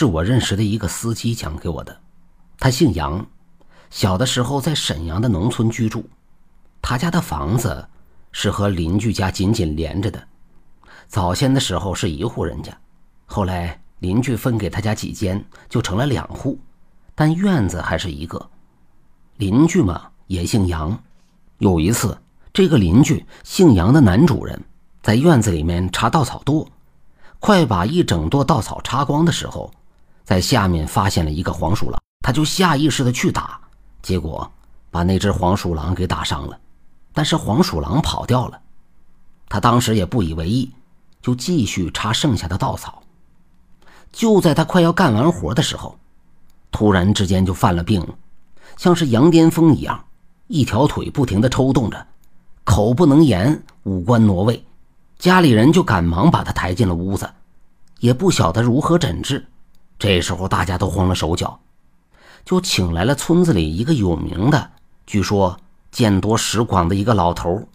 是我认识的一个司机讲给我的，他姓杨，小的时候在沈阳的农村居住，他家的房子是和邻居家紧紧连着的，早先的时候是一户人家，后来邻居分给他家几间，就成了两户，但院子还是一个。邻居嘛也姓杨，有一次这个邻居姓杨的男主人在院子里面插稻草垛，快把一整垛稻草插光的时候。在下面发现了一个黄鼠狼，他就下意识的去打，结果把那只黄鼠狼给打伤了，但是黄鼠狼跑掉了，他当时也不以为意，就继续插剩下的稻草。就在他快要干完活的时候，突然之间就犯了病，像是羊癫疯一样，一条腿不停的抽动着，口不能言，五官挪位，家里人就赶忙把他抬进了屋子，也不晓得如何诊治。这时候大家都慌了手脚，就请来了村子里一个有名的、据说见多识广的一个老头。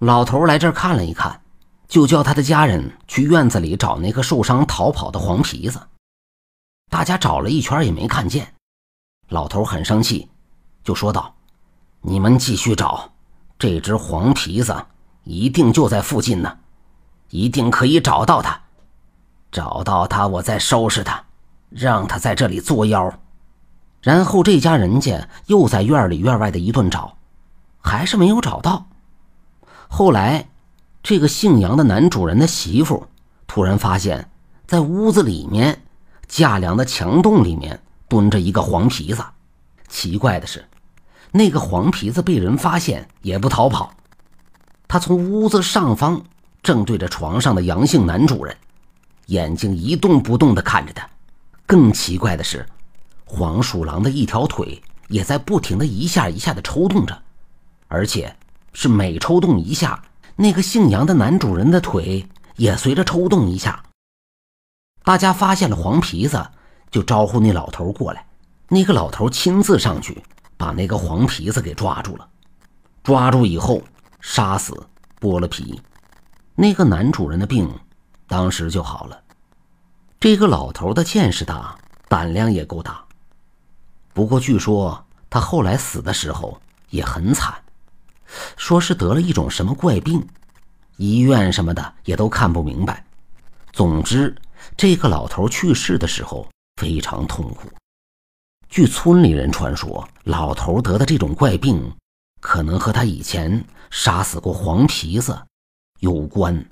老头来这儿看了一看，就叫他的家人去院子里找那个受伤逃跑的黄皮子。大家找了一圈也没看见，老头很生气，就说道：“你们继续找，这只黄皮子一定就在附近呢，一定可以找到他。找到他，我再收拾他，让他在这里作妖。然后这家人家又在院里院外的一顿找，还是没有找到。后来，这个姓杨的男主人的媳妇突然发现，在屋子里面架梁的墙洞里面蹲着一个黄皮子。奇怪的是，那个黄皮子被人发现也不逃跑，他从屋子上方正对着床上的杨姓男主人。眼睛一动不动地看着他。更奇怪的是，黄鼠狼的一条腿也在不停地一下一下地抽动着，而且是每抽动一下，那个姓杨的男主人的腿也随着抽动一下。大家发现了黄皮子，就招呼那老头过来。那个老头亲自上去把那个黄皮子给抓住了。抓住以后，杀死，剥了皮。那个男主人的病。当时就好了，这个老头的见识大，胆量也够大。不过据说他后来死的时候也很惨，说是得了一种什么怪病，医院什么的也都看不明白。总之，这个老头去世的时候非常痛苦。据村里人传说，老头得的这种怪病，可能和他以前杀死过黄皮子有关。